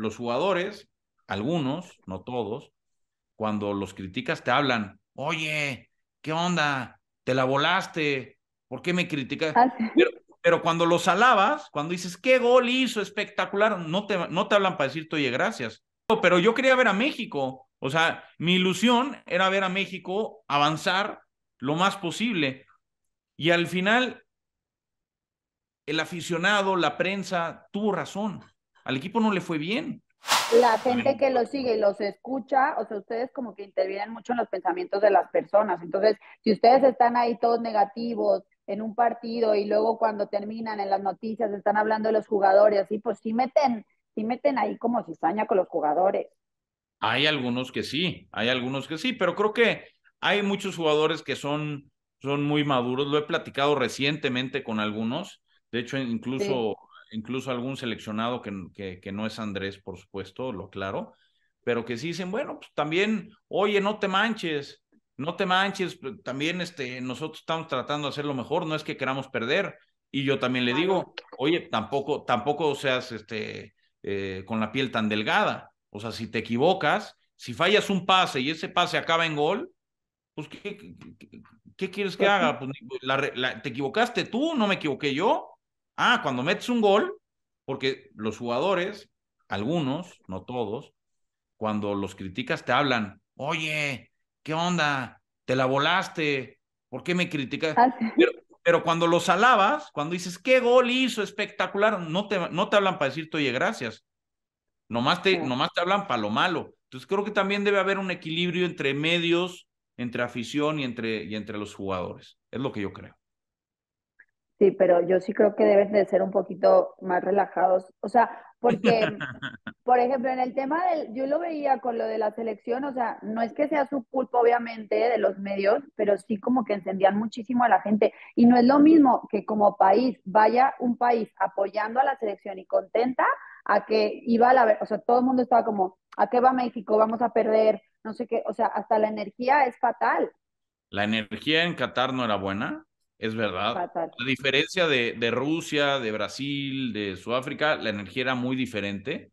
los jugadores, algunos, no todos, cuando los criticas te hablan, oye, ¿qué onda? Te la volaste, ¿por qué me criticas? Ah, pero, cuando los alabas, cuando dices, qué gol hizo, espectacular, no te, no te hablan para decirte, oye, gracias. Pero yo quería ver a México, o sea, mi ilusión era ver a México avanzar lo más posible. Y al final, el aficionado, la prensa, tuvo razón al equipo no le fue bien. La gente que los sigue y los escucha, o sea, ustedes como que intervienen mucho en los pensamientos de las personas. Entonces, si ustedes están ahí todos negativos en un partido y luego cuando terminan en las noticias están hablando de los jugadores, y pues sí meten, sí meten ahí como cizaña con los jugadores. Hay algunos que sí, hay algunos que sí, pero creo que hay muchos jugadores que son, son muy maduros. Lo he platicado recientemente con algunos. De hecho, incluso incluso algún seleccionado que, que, no es Andrés, por supuesto, lo claro, pero que sí dicen, bueno, pues también, oye, no te manches, no te manches, pues, también este, nosotros estamos tratando de hacer lo mejor, no es que queramos perder. Y yo también le digo, oye, tampoco, tampoco seas este, eh, con la piel tan delgada. O sea, si te equivocas, si fallas un pase y ese pase acaba en gol, pues, ¿qué, quieres que pues haga? Pues, te equivocaste tú, no me equivoqué yo. Ah, cuando metes un gol, porque los jugadores, algunos, no todos, cuando los criticas te hablan, oye, ¿qué onda? Te la volaste, ¿por qué me criticas? Ah, pero, cuando los alabas, cuando dices, qué gol hizo, espectacular, no te, no te hablan para decirte, oye, gracias. Nomás te, nomás te hablan para lo malo. Entonces creo que también debe haber un equilibrio entre medios, entre afición y entre, y entre los jugadores. Es lo que yo creo. Sí, pero yo sí creo que deben de ser un poquito más relajados. O sea, porque, por ejemplo, en el tema del, yo lo veía con lo de la selección, o sea, no es que sea su culpa, obviamente, de los medios, pero sí como que encendían muchísimo a la gente. Y no es lo mismo que como país vaya un país apoyando a la selección y contenta a que iba a la, o sea, todo el mundo estaba como, ¿a qué va México? Vamos a perder, no sé qué, o sea, hasta la energía es fatal. La energía en Qatar no era buena. Es verdad. La diferencia de, de, Rusia, de Brasil, de Sudáfrica, la energía era muy diferente.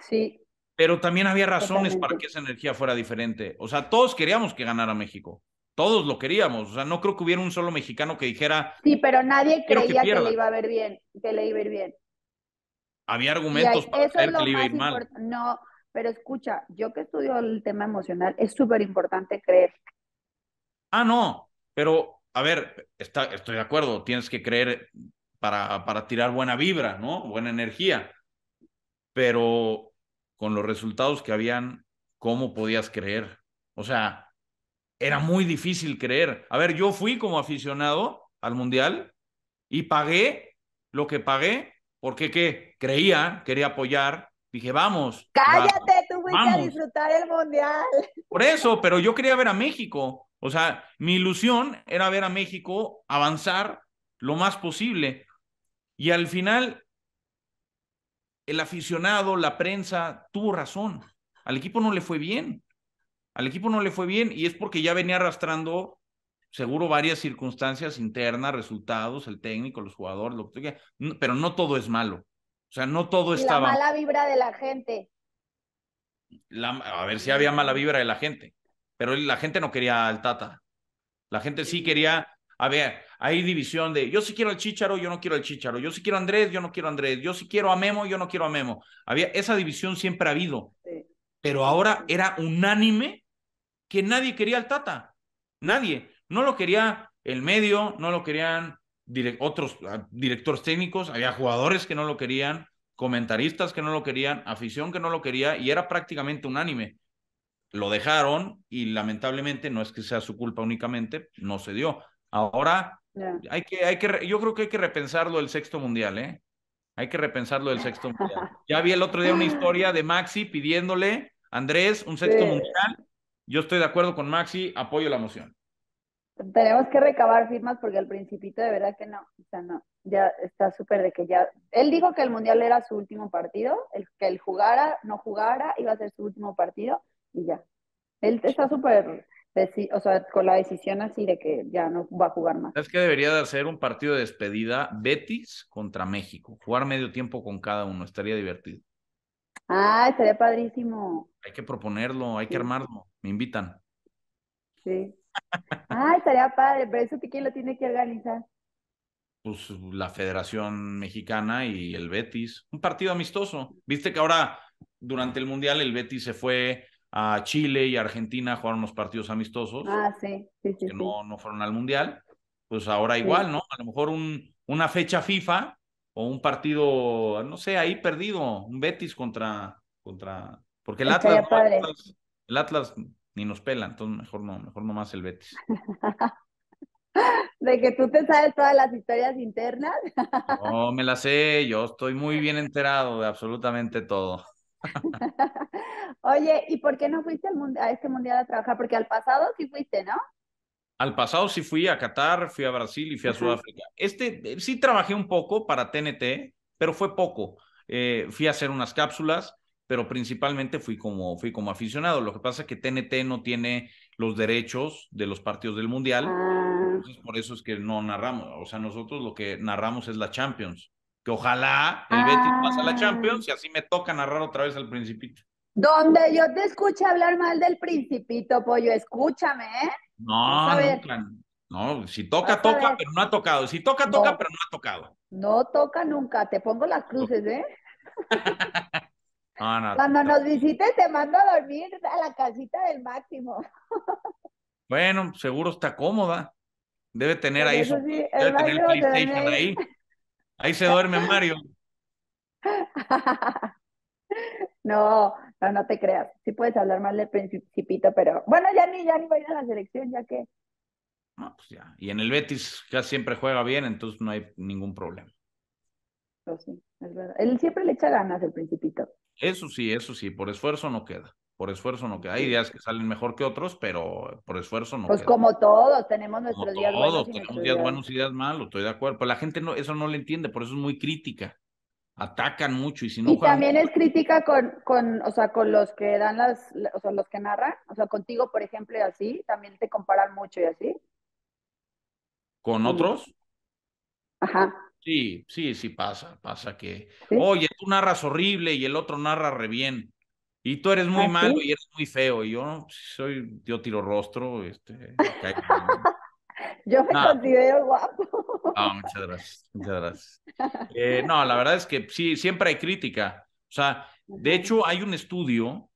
Sí. Pero también había razones para que esa energía fuera diferente. O sea, todos queríamos que ganara México. Todos lo queríamos. O sea, no creo que hubiera un solo mexicano que dijera. Sí, pero nadie creía que, le iba a ver bien, que le iba a ir bien. Había argumentos para que le iba a ir mal. No, pero escucha, yo que estudio el tema emocional, es súper importante creer. Ah, no, pero a ver, está, estoy de acuerdo, tienes que creer para, para tirar buena vibra, ¿no? Buena energía. Pero con los resultados que habían, ¿cómo podías creer? O sea, era muy difícil creer. A ver, yo fui como aficionado al Mundial y pagué lo que pagué porque ¿qué? creía, quería apoyar. Dije, vamos. Cállate, tú fuiste a disfrutar el Mundial. Por eso, pero yo quería ver a México. O sea, mi ilusión era ver a México avanzar lo más posible. Y al final, el aficionado, la prensa, tuvo razón. Al equipo no le fue bien. Al equipo no le fue bien y es porque ya venía arrastrando seguro varias circunstancias internas, resultados, el técnico, los jugadores, lo que sea. Pero no todo es malo. O sea, no todo estaba. La mala vibra de la gente. a ver si había mala vibra de la gente pero la gente no quería al Tata. La gente sí quería, a ver, hay división de yo sí quiero al Chicharo, yo no quiero al Chicharo, yo sí quiero a Andrés, yo no quiero a Andrés, yo sí quiero a Memo, yo no quiero a Memo. Había, esa división siempre ha habido, pero ahora era unánime que nadie quería al Tata, nadie. No lo quería el medio, no lo querían otros ah, directores técnicos, había jugadores que no lo querían, comentaristas que no lo querían, afición que no lo quería y era prácticamente unánime lo dejaron y lamentablemente no es que sea su culpa únicamente, no se dio. Ahora hay que, hay que, yo creo que hay que repensarlo el sexto mundial, ¿eh? Hay que repensarlo el sexto mundial. Ya vi el otro día una historia de Maxi pidiéndole, Andrés, un sexto mundial. Yo estoy de acuerdo con Maxi, apoyo la moción. Tenemos que recabar firmas porque al principito de verdad que no, o sea, no, ya está súper de que ya, él dijo que el mundial era su último partido, el, que él jugara, no jugara, iba a ser su último partido, y ya. Él está súper, o sea, con la decisión así de que ya no va a jugar más. Es que debería de hacer un partido de despedida Betis contra México, jugar medio tiempo con cada uno, estaría divertido. Ah, estaría padrísimo. Hay que proponerlo, hay que armarlo, me invitan. Sí. Ah, estaría padre, pero eso que quién lo tiene que organizar. Pues la Federación Mexicana y el Betis. Un partido amistoso. Viste que ahora, durante el Mundial, el Betis se fue a Chile y Argentina jugaron unos partidos amistosos ah, sí, que no, no, fueron al Mundial, pues ahora igual, ¿no? A lo mejor un, una fecha FIFA o un partido, no sé, ahí perdido, un Betis contra, contra, porque el Atlas, el Atlas, ni nos pela, entonces mejor no, mejor nomás el Betis. De que tú te sabes todas las historias internas. No, me las sé, yo estoy muy bien enterado de absolutamente todo. Oye, ¿y por qué no fuiste al a este mundial a trabajar? Porque al pasado sí fuiste, ¿no? Al pasado sí fui a Qatar, fui a Brasil y fui a Sudáfrica. Este eh, sí trabajé un poco para TNT, pero fue poco. Eh, fui a hacer unas cápsulas, pero principalmente fui como, fui como aficionado. Lo que pasa es que TNT no tiene los derechos de los partidos del mundial. Ah. por eso es que no narramos. O sea, nosotros lo que narramos es la Champions que ojalá el ah. Betis pase a la Champions y así me toca narrar otra vez al Principito. Donde yo te escuché hablar mal del Principito, pollo, escúchame, ¿eh? No, No, si toca, toca, pero no ha tocado. Si toca, toca, pero no ha tocado. No toca nunca, te pongo las cruces, ¿eh? no, Cuando nos visites te mando a dormir a la casita del máximo. bueno, seguro está cómoda. Debe tener pues ahí su, debe tener el PlayStation ahí. Ahí se duerme Mario. No, no, te creas. Sí puedes hablar mal del principito, pero bueno, ya ni, ya ni va a ir a la selección, ya que. No, pues ya. Y en el Betis ya siempre juega bien, entonces no hay ningún problema. Pues sí, es verdad. Él siempre le echa ganas el principito. Eso sí, eso sí, por esfuerzo no queda por esfuerzo no queda. Hay días que salen mejor que otros, pero por esfuerzo no pues como todos, tenemos nuestros días buenos. Y tenemos días buenos y días malos, estoy de acuerdo. Pero la gente no, eso no le entiende, por eso es muy crítica. Atacan mucho y si no. Y también es crítica con, con, o sea, con los que dan las, o sea, los que narran. O sea, contigo, por ejemplo, y así, también te comparan mucho y así. ¿Con otros? Ajá. Sí, sí, sí pasa, pasa que, oye, tú narras horrible y el otro narra re bien. Y tú eres muy ¿Ah, malo y eres muy feo. Y yo soy, yo tiro rostro. Este, yo me considero guapo. Ah, muchas gracias, gracias. Eh, no, la verdad es que sí, siempre hay crítica. O sea, de hecho hay un estudio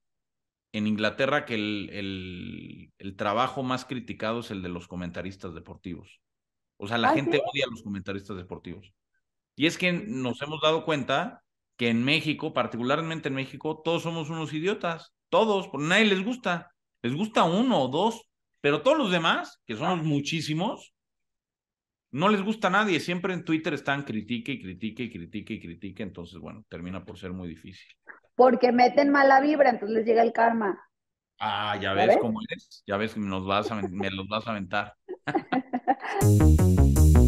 en Inglaterra que el, el, trabajo más criticado es el de los comentaristas deportivos. O sea, la ¿Ah, gente odia a los comentaristas deportivos. Y es que nos hemos dado cuenta que en México, particularmente en México, todos somos unos idiotas, todos, porque nadie les gusta, les gusta uno o dos, pero todos los demás, que son muchísimos, no les gusta a nadie, siempre en Twitter están critique y critique y critique y critique, entonces bueno, termina por ser muy difícil. Porque meten mala vibra, entonces les llega el karma. Ah, ya ves, cómo es ya ves que nos vas a, me los vas a aventar.